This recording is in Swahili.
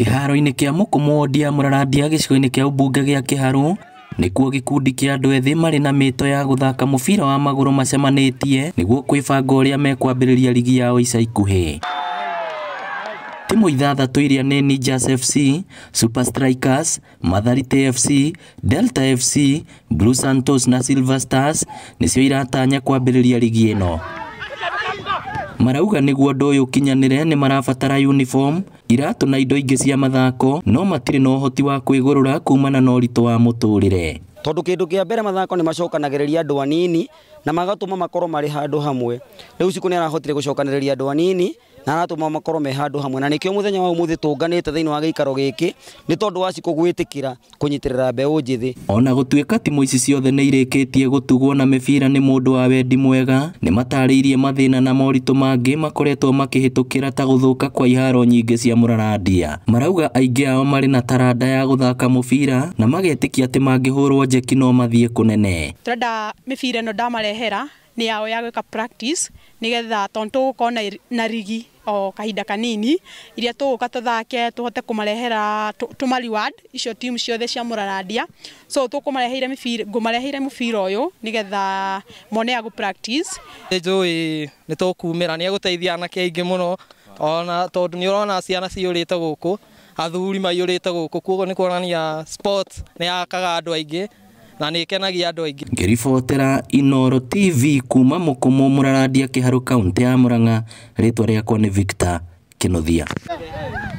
kiharo inĩ kĩa mũkũmũ wondi ya mũrarania gĩcigo-inĩ kĩa ũmbunge gĩa kĩharũ nĩkuo gĩkundi kĩa andũ ethĩ marĩ na mĩto ya gũthaka mũbira wa magũrũ macemanĩtie nĩguo kwĩbanga ũrĩa mekwambĩrĩria rigi yao ica ikuhĩ Timu ithathatũ iria nĩ Nijas FC, Super Strikers, Mathari FC, Delta FC, Blue Santos na Silver Stars nĩcio iratanya kwambĩrĩria rigi ĩno marauga niguo ndu uyu kinyanire ni marabatara uniform iratũ na indo ingĩ cia mathako no matirĩ na hoti wa kwigurura kumana na ũritũ wa muturire tondu kindu kia mbere mathako ni macokanagĩrĩria andũ anini na magatuma makorwo mari handu hamwe riu cikũ nĩ arahotire gũcokanĩrĩria andũ anini na aratuma makorwo me handå hamwe na nä muthenya o må thenya wa å må thä te wa gä ikaro gä kä nä tondå wa cikå gwä tä kä ra thä ona gå tuä ka ici ciothe nä irä gutugwo tugwo na mä bira nä må wa wendi mwega nä mataririe irie na na moritå mangä makoretwo makä kä ra ta gå thå ka kwa iharo nyingä cia må marauga aingä ao mari na taranda ya gå thaka må bira na magetikia kia mangihurwo mangä hå rwo njeki no mathiä kå nene tå mä bira ä no ndamarehera nä yao ya gwä practice ni getha tondå tå gå na, rigi o kahinda kanini iria tå gå ka tå thake tå hote kå marehera tå icio timu ciothe cia må so tå kå mareheire ngå mareheire må bira å yå nä getha mone ya gu nä njå i nä tå kumä ra nä egå teithia anake må no ona tondå nä å rona ciana ciå rä te gå kå athuri maiyå rä te gå kå koguo nä kuonania nä yakaga andå aingä na nä kenagia andå aingä ngä ribotera inoro tv kuma må kå må må kä harå kauntä ya må rang'a rä twa rä akwa nä victor kä